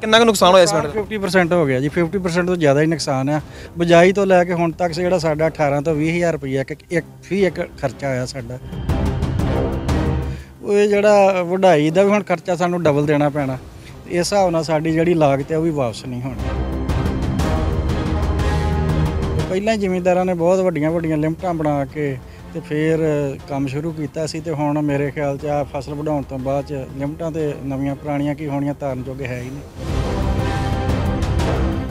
ਕਿੰਨਾ ਕੁ ਨੁਕਸਾਨ ਹੋਇਆ ਇਸ ਵਾਰ 50% ਹੋ ਗਿਆ ਜੀ 50% ਤੋਂ ਜ਼ਿਆਦਾ ਹੀ ਨੁਕਸਾਨ ਆ ਬਜਾਈ ਤੋਂ ਲੈ ਕੇ ਹੁਣ ਤੱਕ ਜਿਹੜਾ ਸਾਡਾ 18 ਤੋਂ 20000 ਰੁਪਏ ਇੱਕ ਫੀ ਇੱਕ ਖਰਚਾ ਆਇਆ ਸਾਡਾ ਉਹ ਜਿਹੜਾ ਵਢਾਈ ਦਾ ਵੀ ਹੁਣ ਖਰਚਾ ਸਾਨੂੰ ਡਬਲ ਦੇਣਾ ਪੈਣਾ ਇਸ ਹਿਸਾਬ ਨਾਲ ਸਾਡੀ ਜਿਹੜੀ ਲਾਗਤ ਹੈ ਉਹ ਵੀ ਵਾਪਸ ਨਹੀਂ ਹੋਣੀ ਪਹਿਲਾਂ ਜ਼ਿਮੀਂਦਾਰਾਂ ਨੇ ਬਹੁਤ ਵੱਡੀਆਂ ਵੱਡੀਆਂ ਲਿਮਟਾਂ ਬਣਾ ਕੇ ਤੇ ਫਿਰ ਕੰਮ ਸ਼ੁਰੂ ਕੀਤਾ ਸੀ ਤੇ ਹੁਣ ਮੇਰੇ ਖਿਆਲ 'ਚ ਆ ਫਸਲ ਵਧਾਉਣ ਤੋਂ ਬਾਅਦ 'ਚ ਲਿਮਟਾਂ ਤੇ ਨਵੀਆਂ ਪੁਰਾਣੀਆਂ ਕੀ ਹੋਣੀਆਂ ਤਾਰਨ ਜੋਗੇ ਹੈ ਹੀ ਨਹੀਂ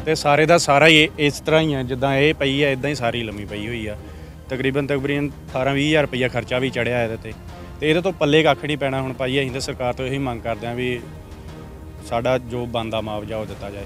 ਤੇ ਸਾਰੇ ਦਾ ਸਾਰਾ ਹੀ ਇਸ ਤਰ੍ਹਾਂ ਹੀ ਆ ਜਿੱਦਾਂ ਇਹ ਪਈ ਆ ਇਦਾਂ ਹੀ ਸਾਰੀ ਲੰਮੀ ਪਈ ਹੋਈ ਆ ਤਕਰੀਬਨ ਤਕਰੀਬਨ 18 20000 ਰੁਪਇਆ ਖਰਚਾ ਵੀ ਚੜਿਆ ਇਹਦੇ ਤੇ ਤੇ ਇਹਦੇ ਤੋਂ ਪੱਲੇ ਕੱਖ ਨਹੀਂ ਪੈਣਾ ਹੁਣ ਭਾਈ ਅਸੀਂ ਤਾਂ ਸਰਕਾਰ ਤੋਂ ਇਹੀ ਮੰਗ ਕਰਦੇ ਆਂ ਵੀ ਸਾਡਾ ਜੋ ਬੰਦਾ ਮੁਆਵਜ਼ਾ ਉਹ ਦਿੱਤਾ ਜਾਏ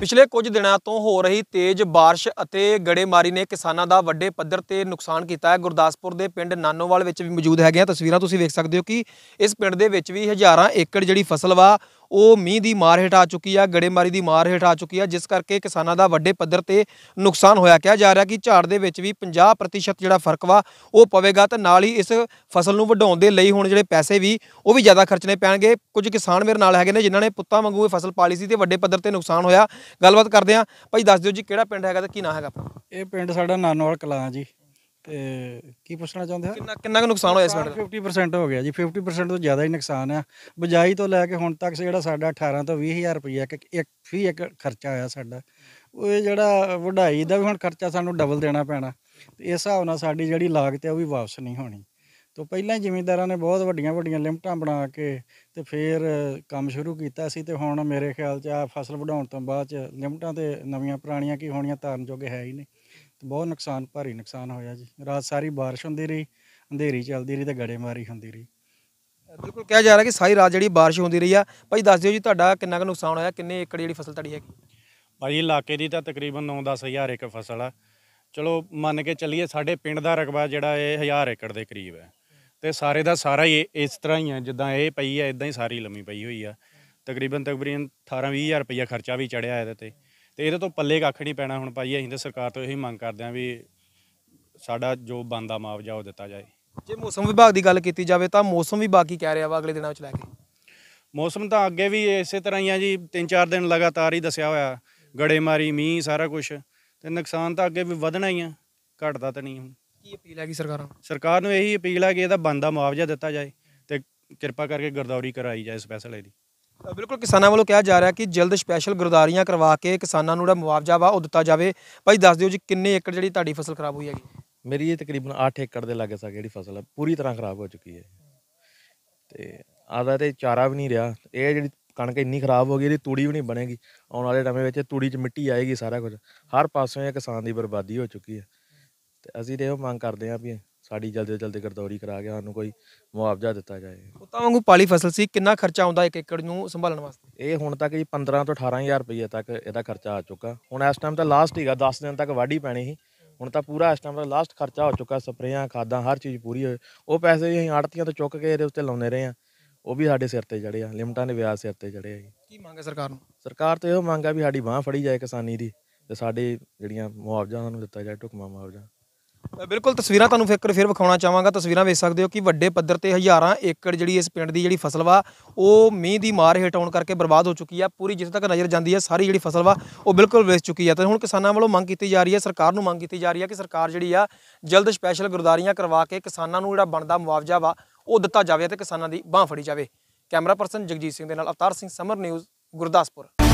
ਪਿਛਲੇ ਕੁਝ ਦਿਨਾਂ ਤੋਂ ਹੋ ਰਹੀ ਤੇਜ਼ بارش ਅਤੇ ਗੜੇਮਾਰੀ ਨੇ ਕਿਸਾਨਾਂ ਦਾ ਵੱਡੇ ਪੱਧਰ ਤੇ ਨੁਕਸਾਨ ਕੀਤਾ ਹੈ ਗੁਰਦਾਸਪੁਰ ਦੇ ਪਿੰਡ ਨਾਨੋਵਾਲ ਵਿੱਚ ਵੀ ਮੌਜੂਦ ਹੈਗੇ ਆ ਤਸਵੀਰਾਂ ਤੁਸੀਂ ਵੇਖ ਸਕਦੇ ਹੋ ਕਿ ਇਸ ਪਿੰਡ ਦੇ ਵਿੱਚ ਵੀ ਹਜ਼ਾਰਾਂ ਏਕੜ ਜਿਹੜੀ ਫਸਲ ਵਾ ਉਹ ਮੀਂਹ ਦੀ ਮਾਰ ਹੇਠ ਆ ਚੁੱਕੀ ਆ ਗੜੇਮਾਰੀ ਦੀ ਮਾਰ ਹੇਠ ਆ ਚੁੱਕੀ ਆ ਜਿਸ ਕਰਕੇ ਕਿਸਾਨਾਂ ਦਾ ਵੱਡੇ ਪੱਧਰ ਤੇ ਨੁਕਸਾਨ ਹੋਇਆ ਕਿਹਾ ਜਾ ਰਿਹਾ ਕਿ ਝਾੜ ਦੇ ਵਿੱਚ ਵੀ 50% ਜਿਹੜਾ ਫਰਕ ਵਾ ਉਹ ਪਵੇਗਾ ਤੇ ਨਾਲ ਹੀ ਇਸ ਫਸਲ ਨੂੰ ਵਧਾਉਣ ਦੇ ਲਈ ਹੁਣ ਜਿਹੜੇ ਪੈਸੇ ਵੀ ਉਹ ਵੀ ਜ਼ਿਆਦਾ ਖਰਚਣੇ ਪੈਣਗੇ ਕੁਝ ਕਿਸਾਨ ਮੇਰੇ ਨਾਲ ਹੈਗੇ ਨੇ ਜਿਨ੍ਹਾਂ ਨੇ ਪੁੱਤਾਂ ਵਾਂਗੂ ਇਹ ਫਸਲ ਪਾਲੀ ਸੀ ਤੇ ਵੱਡੇ ਪੱਧਰ ਤੇ ਨੁਕਸਾਨ ਹੋਇਆ ਗੱਲਬਾਤ ਕਰਦੇ ਆ ਭਾਈ ਦੱਸ ਦਿਓ ਜੀ ਕਿਹੜਾ ਪਿੰਡ ਹੈਗਾ ਤੇ ਕੀ ਨਾਂ ਹੈਗਾ ਆਪਣਾ ਇਹ ਪਿੰਡ ਸਾਡਾ ਨਾਨੋਵਾਲ ਕਲਾਂ ਜੀ ਤੇ ਕੀ ਪੁੱਛਣਾ ਚਾਹੁੰਦੇ ਹੋ ਕਿੰਨਾ ਕਿੰਨਾ ਕੁ ਨੁਕਸਾਨ ਹੋਇਆ ਇਸ ਵਾਰ 50% ਹੋ ਗਿਆ ਜੀ 50% ਤੋਂ ਜ਼ਿਆਦਾ ਹੀ ਨੁਕਸਾਨ ਆ ਬਜਾਈ ਤੋਂ ਲੈ ਕੇ ਹੁਣ ਤੱਕ ਜਿਹੜਾ ਸਾਡਾ 18 ਤੋਂ 20000 ਰੁਪਏ ਇੱਕ ਇੱਕ ਫੀ ਇੱਕ ਖਰਚਾ ਆਇਆ ਸਾਡਾ ਉਹ ਜਿਹੜਾ ਵਢਾਈ ਦਾ ਵੀ ਹੁਣ ਖਰਚਾ ਸਾਨੂੰ ਡਬਲ ਦੇਣਾ ਪੈਣਾ ਤੇ ਇਸ ਹਿਸਾਬ ਨਾਲ ਸਾਡੀ ਜਿਹੜੀ ਲਾਗਤ ਹੈ ਉਹ ਵੀ ਵਾਪਸ ਨਹੀਂ ਹੋਣੀ ਤੋਂ ਪਹਿਲਾਂ ਜ਼ਿਮੀਂਦਾਰਾਂ ਨੇ ਬਹੁਤ ਵੱਡੀਆਂ ਵੱਡੀਆਂ ਲਿਮਟਾਂ ਬਣਾ ਕੇ ਤੇ ਫਿਰ ਕੰਮ ਸ਼ੁਰੂ ਕੀਤਾ ਸੀ ਤੇ ਹੁਣ ਮੇਰੇ ਖਿਆਲ 'ਚ ਆ ਫਸਲ ਵਢਾਉਣ ਤੋਂ ਬਾਅਦ 'ਚ ਲਿਮਟਾਂ ਤੇ ਨਵੀਆਂ ਪੁਰਾਣੀਆਂ ਕੀ ਹੋਣੀਆਂ ਧਾਰਨ ਜੋਗੇ ਹੈ ਹੀ ਨਹੀਂ ਬਹੁਤ ਨੁਕਸਾਨ ਭਾਰੀ ਨੁਕਸਾਨ ਹੋਇਆ ਜੀ ਰਾਤ ਸਾਰੀ ਬਾਰਿਸ਼ ਹੁੰਦੀ ਰਹੀ ਅੰਧੇਰੀ ਚੱਲਦੀ ਰਹੀ ਤੇ ਗੜੇਮਾਰੀ ਹੁੰਦੀ ਰਹੀ ਬਿਲਕੁਲ ਕਿਹਾ ਜਾ ਰਿਹਾ ਕਿ ਸਾਰੀ ਰਾਤ ਜਿਹੜੀ ਬਾਰਿਸ਼ ਹੁੰਦੀ ਰਹੀ ਆ ਭਾਈ ਦੱਸ ਦਿਓ ਜੀ ਤੁਹਾਡਾ ਕਿੰਨਾ ਕੁ ਨੁਕਸਾਨ ਹੋਇਆ ਕਿੰਨੇ ਏਕੜ ਜਿਹੜੀ ਫਸਲ ਤੜੀ ਹੈਗੀ ਭਾਈ ਇਲਾਕੇ ਦੀ ਤਾਂ ਤਕਰੀਬਨ 9-10 ਹਜ਼ਾਰ ਏਕੜ ਫਸਲ ਆ ਚਲੋ ਮੰਨ ਕੇ ਚੱਲੀਏ ਸਾਡੇ ਪਿੰਡ ਦਾ ਰਕਬਾ ਜਿਹੜਾ ਇਹ 1000 ਏਕੜ ਦੇ ਕਰੀਬ ਹੈ ਤੇ ਸਾਰੇ ਦਾ ਸਾਰਾ ਹੀ ਇਸ ਤਰ੍ਹਾਂ ਹੀ ਆ ਜਿੱਦਾਂ ਇਹ ਪਈ ਆ ਇਦਾਂ ਹੀ ਸਾਰੀ ਲੰਮੀ ਪਈ ਹੋਈ ਆ ਤਕਰੀਬਨ ਤਕਰੀਬਨ 18-20000 ਰੁਪਇਆ ਖਰਚਾ ਵੀ ਚੜਿਆ ਇਹਦੇ ਤੇ ਤੇ ਇਹਦੇ ਤੋਂ ਪੱਲੇ ਕੱਖ ਨਹੀਂ ਪੈਣਾ ਹੁਣ ਭਾਈ ਅਸੀਂ ਤਾਂ ਸਰਕਾਰ ਤੋਂ ਇਹੀ ਮੰਗ ਕਰਦੇ ਆਂ ਵੀ ਸਾਡਾ ਜੋ ਬੰਦਾ ਮੁਆਵਜ਼ਾ ਉਹ ਦਿੱਤਾ ਜਾਏ ਜੇ ਮੌਸਮ ਵਿਭਾਗ ਦੀ ਗੱਲ ਕੀਤੀ ਜਾਵੇ ਤਾਂ ਮੌਸਮ ਵੀ ਬਾਕੀ ਕਹਿ ਰਿਹਾ ਵਾ ਅਗਲੇ ਦਿਨਾਂ ਵਿੱਚ ਲੈ ਕੇ ਮੌਸਮ ਤਾਂ ਅੱਗੇ ਵੀ ਇਸੇ ਤਰ੍ਹਾਂ ਹੀ ਆ ਜੀ 3-4 ਦਿਨ ਲਗਾਤਾਰ ਹੀ ਦੱਸਿਆ ਹੋਇਆ ਗੜੇਮਾਰੀ ਮੀਂਹ ਸਾਰਾ ਕੁਝ ਤੇ ਨੁਕਸਾਨ ਤਾਂ ਅੱਗੇ ਵੀ ਵਧਣਾ ਹੀ ਆ ਘਟਦਾ ਤਾਂ ਨਹੀਂ ਹੁਣ ਕੀ ਅਪੀਲ ਹੈਗੀ ਸਰਕਾਰਾਂ ਨੂੰ? ਸਰਕਾਰ ਨੂੰ ਇਹੀ ਅਪੀਲ ਹੈ ਕਿ ਇਹਦਾ ਬੰਦਾ ਮੁਆਵਜ਼ਾ ਦਿੱਤਾ ਜਾਏ ਤੇ ਕਿਰਪਾ ਕਰਕੇ ਗਰਦੌਰੀ ਕਰਾਈ ਜਾਏ ਸਪੈਸ਼ਲ ਇਹਦੀ ਬਿਲਕੁਲ ਕਿਸਾਨਾਂ ਵੱਲੋਂ ਕਿਹਾ ਜਾ ਰਿਹਾ ਕਿ ਜਲਦ ਸਪੈਸ਼ਲ ਗੁਰਦਾਰੀਆਂ ਕਰਵਾ ਕੇ ਕਿਸਾਨਾਂ ਨੂੰ ਜਿਹੜਾ ਮੁਆਵਜ਼ਾ ਵਾ ਉਹ ਦਿੱਤਾ ਜਾਵੇ ਭਾਈ ਦੱਸ ਦਿਓ ਜੀ ਕਿੰਨੇ ਏਕੜ ਜਿਹੜੀ ਤੁਹਾਡੀ ਫਸਲ ਖਰਾਬ ਹੋਈ ਹੈਗੀ ਮੇਰੀ ਇਹ ਤਕਰੀਬਨ 8 ਏਕੜ ਦੇ ਲੱਗੇ ਸਾ ਜਿਹੜੀ ਫਸਲ ਹੈ ਪੂਰੀ ਤਰ੍ਹਾਂ ਖਰਾਬ ਹੋ ਚੁੱਕੀ ਹੈ ਤੇ ਆਦਾ ਤੇ ਚਾਰਾ ਵੀ ਨਹੀਂ ਰਿਹਾ ਇਹ ਜਿਹੜੀ ਕਣਕ ਇੰਨੀ ਖਰਾਬ ਹੋ ਗਈ ਇਹਦੀ ਤੂੜੀ ਵੀ ਨਹੀਂ ਬਣੇਗੀ ਆਉਣ ਵਾਲੇ ਟਾਈਮ ਵਿੱਚ ਤੂੜੀ 'ਚ ਮਿੱਟੀ ਆਏਗੀ ਸਾਰਾ ਕੁਝ ਹਰ ਪਾਸੋਂ ਇਹ ਕਿਸਾਨ ਦੀ ਬਰਬਾਦੀ ਹੋ ਚੁੱਕੀ ਹੈ ਤੇ ਅਸੀਂ ਇਹੋ ਇਹ ਮੰਗ ਕਰਦੇ ਆਂ ਵੀ ਸਾਡੀ ਜਲਦੀ ਜਲਦੀ ਗਰਦੌਰੀ ਕਰਾ ਕੇ ਸਾਨੂੰ ਕੋਈ ਮੁਆਵਜ਼ਾ ਦਿੱਤਾ ਜਾਏ ਉਤਾਂ ਵਾਂਗੂ ਪਾਲੀ ਫਸਲ ਸੀ ਕਿੰਨਾ ਖਰਚਾ ਆਉਂਦਾ ਇੱਕ ਏਕੜ ਨੂੰ ਸੰਭਾਲਣ ਵਾਸਤੇ ਇਹ ਹੁਣ ਤੱਕ ਜੀ 15 ਤੋਂ 18000 ਰੁਪਏ ਤੱਕ ਇਹਦਾ ਖਰਚਾ ਆ ਚੁੱਕਾ ਹੁਣ ਇਸ ਟਾਈਮ ਤਾਂ ਲਾਸਟ ਹੀਗਾ 10 ਦਿਨ ਤੱਕ ਵਾਢੀ ਪੈਣੀ ਸੀ ਹੁਣ ਤਾਂ ਪੂਰਾ ਇਸ ਟਾਈਮ ਦਾ ਲਾਸਟ ਖਰਚਾ ਹੋ ਚੁੱਕਾ ਸਪਰੇਆਂ ਖਾਦਾਂ ਹਰ ਚੀਜ਼ ਪੂਰੀ ਹੋਏ ਉਹ ਪੈਸੇ ਅਸੀਂ ਆੜਤੀਆਂ ਤੋਂ ਚੁੱਕ ਕੇ ਇਹਦੇ ਉੱਤੇ ਲਾਉਂਦੇ ਰਹੇ ਆ ਉਹ ਵੀ ਸਾਡੇ ਸਿਰ ਤੇ ਚੜੇ ਆ ਲਿਮਟਾਂ ਦੇ ਵਿਆਜ ਸਿਰ ਤੇ ਚੜੇ ਆ ਜੀ ਕੀ ਮੰਗ ਹੈ ਸਰਕਾਰ ਨੂੰ ਸਰਕਾਰ ਤੋਂ ਇਹੋ ਮੰਗ ਆ ਵੀ ਸਾਡੀ ਬਾਹ ਫੜੀ ਜਾਏ ਕਿਸਾਨੀ ਦੀ ਤੇ ਸਾਡੇ ਜਿਹੜੀਆਂ ਮੁਆਵਜ਼ਾ ਸਾਨੂੰ ਦਿੱਤਾ ਜਾਏ ਟੁਕਮਾ ਮੁਆਵਜ਼ਾ ਬਿਲਕੁਲ ਤਸਵੀਰਾਂ ਤੁਹਾਨੂੰ ਫਿਕਰ ਫਿਰ ਵਿਖਾਉਣਾ ਚਾਹਾਂਗਾ ਤਸਵੀਰਾਂ ਵੇਖ ਸਕਦੇ ਹੋ ਕਿ ਵੱਡੇ ਪੱਧਰ ਤੇ ਹਜ਼ਾਰਾਂ ਏਕੜ ਜਿਹੜੀ ਇਸ ਪਿੰਡ ਦੀ ਜਿਹੜੀ ਫਸਲ ਵਾ ਉਹ ਮੀਂਹ ਦੀ ਮਾਰ ਹੇਟ ਆਉਣ ਕਰਕੇ ਬਰਬਾਦ ਹੋ ਚੁੱਕੀ ਆ ਪੂਰੀ ਜਿੱਥੇ ਤੱਕ ਨਜ਼ਰ ਜਾਂਦੀ ਹੈ ਸਾਰੀ ਜਿਹੜੀ ਫਸਲ ਵਾ ਉਹ ਬਿਲਕੁਲ ਵੇਚ ਚੁੱਕੀ ਆ ਤੇ ਹੁਣ ਕਿਸਾਨਾਂ ਵੱਲੋਂ ਮੰਗ ਕੀਤੀ ਜਾ ਰਹੀ ਹੈ ਸਰਕਾਰ ਨੂੰ ਮੰਗ ਕੀਤੀ ਜਾ ਰਹੀ ਹੈ ਕਿ ਸਰਕਾਰ ਜਿਹੜੀ ਆ ਜਲਦ ਸਪੈਸ਼ਲ ਗੁਰਦਾਰੀਆਂ ਕਰਵਾ ਕੇ ਕਿਸਾਨਾਂ ਨੂੰ ਜਿਹੜਾ ਬਣਦਾ ਮੁਆਵਜ਼ਾ ਵਾ ਉਹ ਦਿੱਤਾ ਜਾਵੇ ਤੇ ਕਿਸਾਨਾਂ ਦੀ ਬਾਹ ਫੜੀ ਜਾਵੇ ਕੈਮਰਾ ਪਰਸਨ ਜਗਜੀਤ ਸਿੰਘ ਦੇ ਨਾਲ ਅਵਤਾਰ ਸਿੰਘ ਸਮਰ ਨਿਊਜ਼ ਗੁਰਦਾਸਪੁਰ